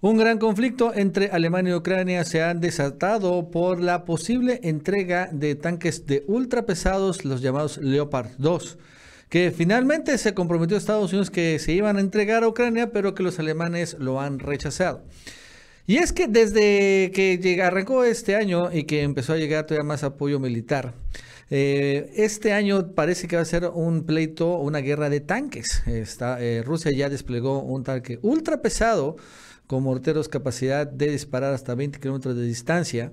Un gran conflicto entre Alemania y Ucrania se ha desatado por la posible entrega de tanques de ultrapesados, los llamados Leopard 2, que finalmente se comprometió a Estados Unidos que se iban a entregar a Ucrania, pero que los alemanes lo han rechazado. Y es que desde que arrancó este año y que empezó a llegar todavía más apoyo militar, eh, este año parece que va a ser un pleito, una guerra de tanques. Está, eh, Rusia ya desplegó un tanque ultra pesado con morteros capacidad de disparar hasta 20 kilómetros de distancia.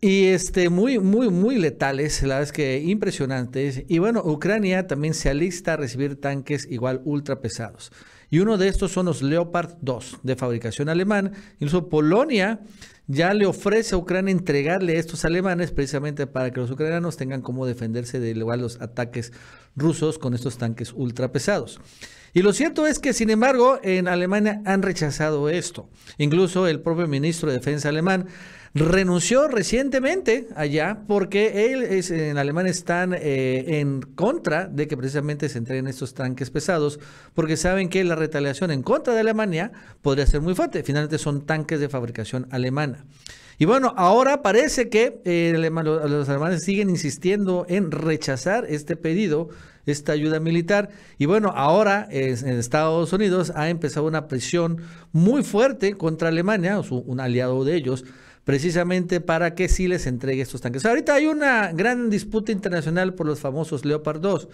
Y este, muy, muy, muy letales, la verdad es que impresionantes. Y bueno, Ucrania también se alista a recibir tanques igual ultra pesados. Y uno de estos son los Leopard 2 de fabricación alemán. Incluso Polonia ya le ofrece a Ucrania entregarle a estos alemanes precisamente para que los ucranianos tengan cómo defenderse de igual los ataques rusos con estos tanques ultra pesados. Y lo cierto es que, sin embargo, en Alemania han rechazado esto. Incluso el propio ministro de Defensa alemán renunció recientemente allá porque él es, en Alemania están eh, en contra de que precisamente se entreguen estos tanques pesados porque saben que la retaliación en contra de Alemania podría ser muy fuerte. Finalmente son tanques de fabricación alemana. Y bueno, ahora parece que eh, los alemanes siguen insistiendo en rechazar este pedido esta ayuda militar. Y bueno, ahora en Estados Unidos ha empezado una presión muy fuerte contra Alemania, un aliado de ellos, precisamente para que sí les entregue estos tanques. ahorita hay una gran disputa internacional por los famosos Leopard 2.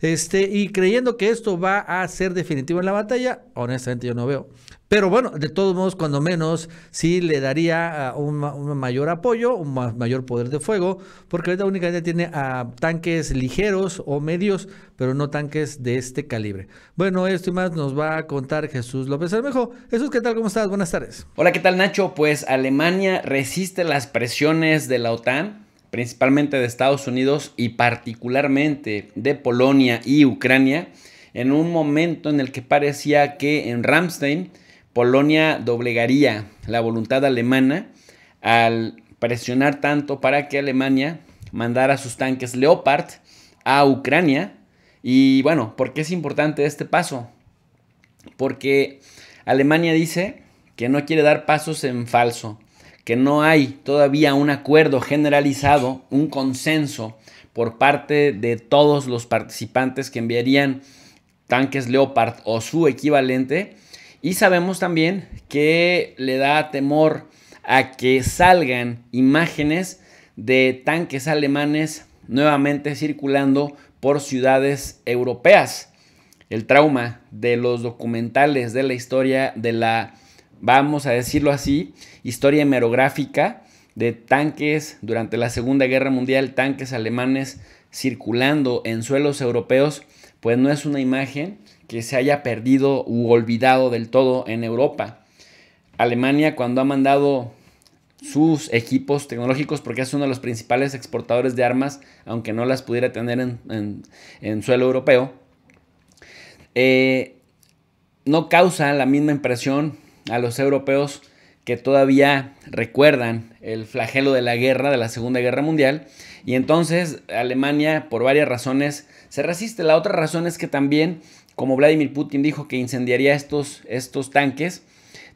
Este, y creyendo que esto va a ser definitivo en la batalla, honestamente yo no veo. Pero bueno, de todos modos, cuando menos, sí le daría ah, un, mayor apoyo, un mayor poder de fuego, porque ahorita únicamente tiene ah, tanques ligeros o medios, pero no tanques de este calibre. Bueno, esto y más nos va a contar Jesús López Almejo. Jesús, ¿qué tal? ¿Cómo estás? Buenas tardes. Hola, ¿qué tal Nacho? Pues Alemania resiste las presiones de la OTAN, principalmente de Estados Unidos y particularmente de Polonia y Ucrania, en un momento en el que parecía que en Ramstein, Polonia doblegaría la voluntad alemana al presionar tanto para que Alemania mandara sus tanques Leopard a Ucrania. Y bueno, ¿por qué es importante este paso? Porque Alemania dice que no quiere dar pasos en falso, que no hay todavía un acuerdo generalizado, un consenso por parte de todos los participantes que enviarían tanques Leopard o su equivalente y sabemos también que le da temor a que salgan imágenes de tanques alemanes nuevamente circulando por ciudades europeas. El trauma de los documentales de la historia de la, vamos a decirlo así, historia hemerográfica de tanques durante la Segunda Guerra Mundial, tanques alemanes circulando en suelos europeos, pues no es una imagen que se haya perdido u olvidado del todo en Europa. Alemania cuando ha mandado sus equipos tecnológicos porque es uno de los principales exportadores de armas, aunque no las pudiera tener en, en, suelo europeo, eh, no causa la misma impresión a los europeos que todavía recuerdan el flagelo de la guerra, de la Segunda Guerra Mundial, y entonces Alemania, por varias razones, se resiste. La otra razón es que también, como Vladimir Putin dijo que incendiaría estos, estos tanques,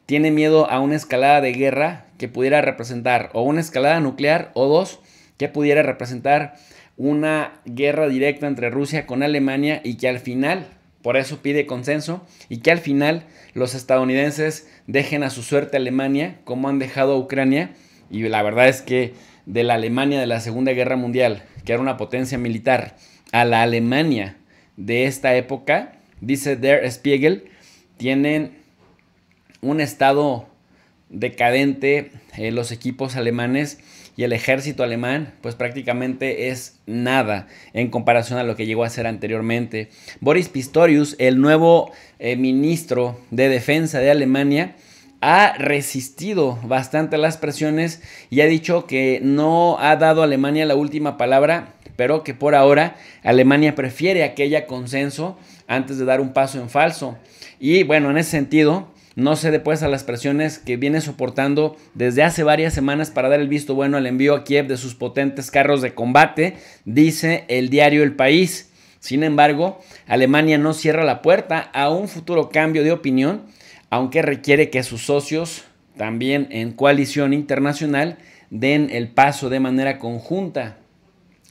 tiene miedo a una escalada de guerra que pudiera representar o una escalada nuclear o dos, que pudiera representar una guerra directa entre Rusia con Alemania y que al final, por eso pide consenso, y que al final los estadounidenses dejen a su suerte a Alemania como han dejado a Ucrania. Y la verdad es que de la Alemania de la Segunda Guerra Mundial, que era una potencia militar, a la Alemania de esta época, dice Der Spiegel, tienen un estado decadente, eh, los equipos alemanes y el ejército alemán, pues prácticamente es nada en comparación a lo que llegó a ser anteriormente. Boris Pistorius, el nuevo eh, ministro de Defensa de Alemania, ha resistido bastante las presiones y ha dicho que no ha dado a Alemania la última palabra, pero que por ahora Alemania prefiere aquella consenso antes de dar un paso en falso. Y bueno, en ese sentido, no cede pues a las presiones que viene soportando desde hace varias semanas para dar el visto bueno al envío a Kiev de sus potentes carros de combate, dice el diario El País. Sin embargo, Alemania no cierra la puerta a un futuro cambio de opinión aunque requiere que sus socios, también en coalición internacional, den el paso de manera conjunta.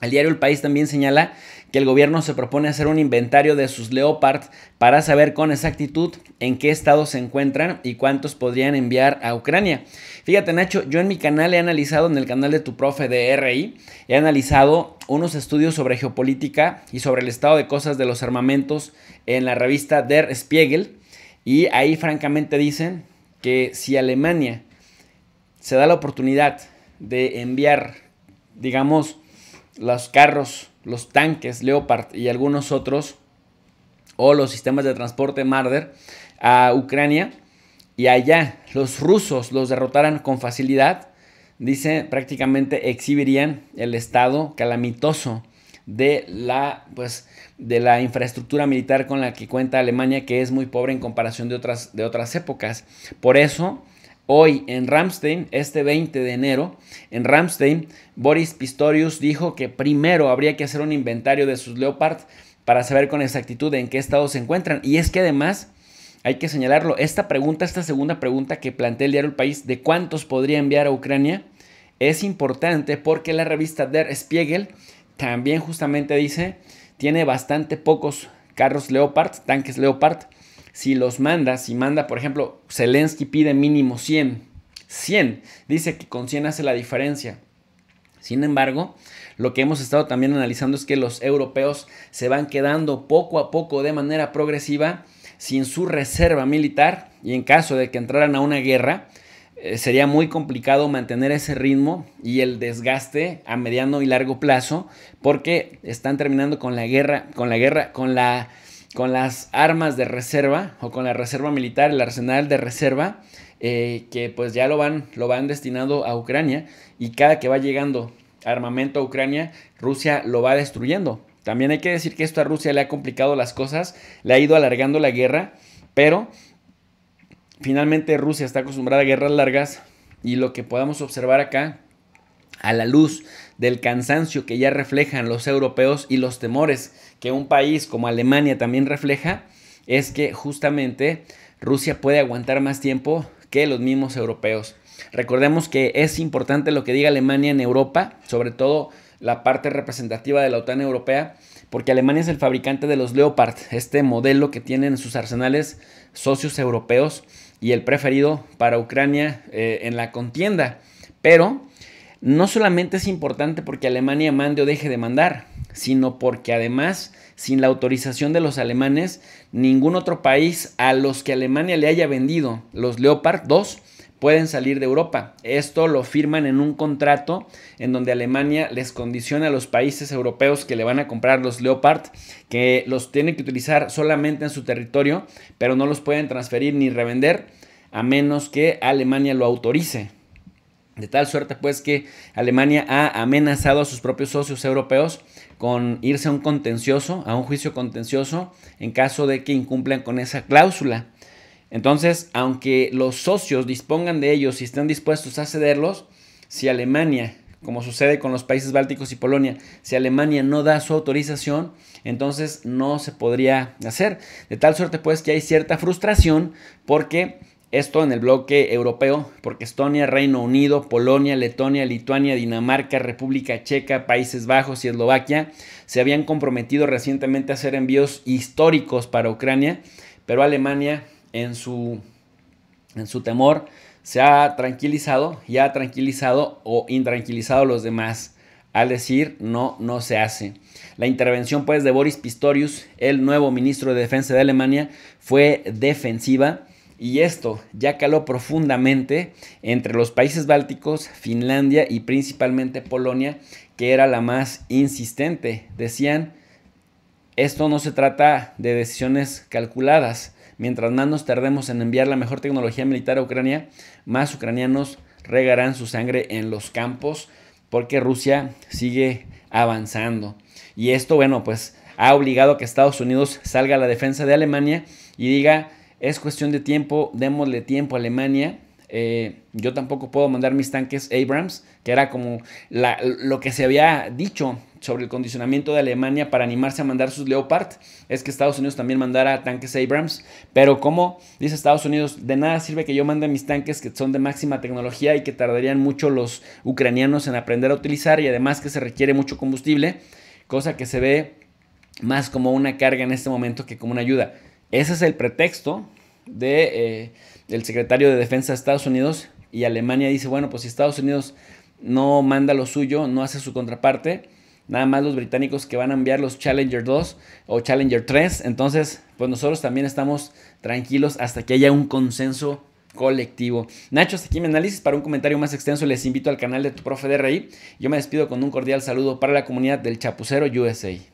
El diario El País también señala que el gobierno se propone hacer un inventario de sus Leopard para saber con exactitud en qué estado se encuentran y cuántos podrían enviar a Ucrania. Fíjate Nacho, yo en mi canal he analizado, en el canal de tu profe de RI, he analizado unos estudios sobre geopolítica y sobre el estado de cosas de los armamentos en la revista Der Spiegel. Y ahí francamente dicen que si Alemania se da la oportunidad de enviar, digamos, los carros, los tanques Leopard y algunos otros, o los sistemas de transporte Marder a Ucrania, y allá los rusos los derrotaran con facilidad, dice prácticamente exhibirían el estado calamitoso de la, pues, de la infraestructura militar con la que cuenta Alemania, que es muy pobre en comparación de otras, de otras épocas. Por eso, Hoy en Ramstein, este 20 de enero, en Ramstein, Boris Pistorius dijo que primero habría que hacer un inventario de sus Leopard para saber con exactitud en qué estado se encuentran. Y es que además, hay que señalarlo, esta pregunta, esta segunda pregunta que plantea el diario El País de cuántos podría enviar a Ucrania, es importante porque la revista Der Spiegel también justamente dice, tiene bastante pocos carros Leopard, tanques Leopard. Si los manda, si manda, por ejemplo, Zelensky pide mínimo 100. 100. Dice que con 100 hace la diferencia. Sin embargo, lo que hemos estado también analizando es que los europeos se van quedando poco a poco de manera progresiva sin su reserva militar y en caso de que entraran a una guerra, eh, sería muy complicado mantener ese ritmo y el desgaste a mediano y largo plazo porque están terminando con la guerra, con la guerra, con la con las armas de reserva o con la reserva militar, el arsenal de reserva, eh, que pues ya lo van, lo van destinando a Ucrania y cada que va llegando armamento a Ucrania, Rusia lo va destruyendo. También hay que decir que esto a Rusia le ha complicado las cosas, le ha ido alargando la guerra, pero finalmente Rusia está acostumbrada a guerras largas y lo que podamos observar acá, a la luz del cansancio que ya reflejan los europeos y los temores que un país como Alemania también refleja, es que justamente Rusia puede aguantar más tiempo que los mismos europeos. Recordemos que es importante lo que diga Alemania en Europa, sobre todo la parte representativa de la OTAN europea, porque Alemania es el fabricante de los Leopard, este modelo que tienen sus arsenales socios europeos y el preferido para Ucrania eh, en la contienda. Pero no solamente es importante porque Alemania mande o deje de mandar, sino porque además, sin la autorización de los alemanes, ningún otro país a los que Alemania le haya vendido los Leopard 2 pueden salir de Europa. Esto lo firman en un contrato en donde Alemania les condiciona a los países europeos que le van a comprar los Leopard que los tienen que utilizar solamente en su territorio, pero no los pueden transferir ni revender a menos que Alemania lo autorice. De tal suerte pues que Alemania ha amenazado a sus propios socios europeos con irse a un contencioso, a un juicio contencioso, en caso de que incumplan con esa cláusula. Entonces, aunque los socios dispongan de ellos y estén dispuestos a cederlos, si Alemania, como sucede con los países bálticos y Polonia, si Alemania no da su autorización, entonces no se podría hacer. De tal suerte pues que hay cierta frustración porque esto en el bloque europeo, porque Estonia, Reino Unido, Polonia, Letonia, Lituania, Dinamarca, República Checa, Países Bajos y Eslovaquia se habían comprometido recientemente a hacer envíos históricos para Ucrania, pero Alemania en su, temor, se ha tranquilizado y ha tranquilizado o intranquilizado a los demás al decir no, no se hace. La intervención pues de Boris Pistorius, el nuevo ministro de Defensa de Alemania, fue defensiva y esto ya caló profundamente entre los países bálticos, Finlandia y principalmente Polonia, que era la más insistente. Decían, esto no se trata de decisiones calculadas, Mientras más nos tardemos en enviar la mejor tecnología militar a Ucrania, más ucranianos regarán su sangre en los campos porque Rusia sigue avanzando. Y esto, bueno, pues ha obligado a que Estados Unidos salga a la defensa de Alemania y diga, es cuestión de tiempo, démosle tiempo a Alemania. Eh, yo tampoco puedo mandar mis tanques Abrams, que era como lo que se había dicho sobre el condicionamiento de Alemania para animarse a mandar sus Leopard es que Estados Unidos también mandara tanques Abrams, pero como dice Estados Unidos, de nada sirve que yo mande mis tanques que son de máxima tecnología y que tardarían mucho los ucranianos en aprender a utilizar y además que se requiere mucho combustible, cosa que se ve más como una carga en este momento que como una ayuda. Ese es el pretexto de, del eh, secretario de Defensa de Estados Unidos y Alemania dice, bueno, pues si Estados Unidos no manda lo suyo, no hace su contraparte, nada más los británicos que van a enviar los Challenger 2 o Challenger 3. Entonces, pues nosotros también estamos tranquilos hasta que haya un consenso colectivo. Nacho, hasta aquí mi análisis. Para un comentario más extenso les invito al canal de tu profe Rey. Yo me despido con un cordial saludo para la comunidad del Chapucero USA.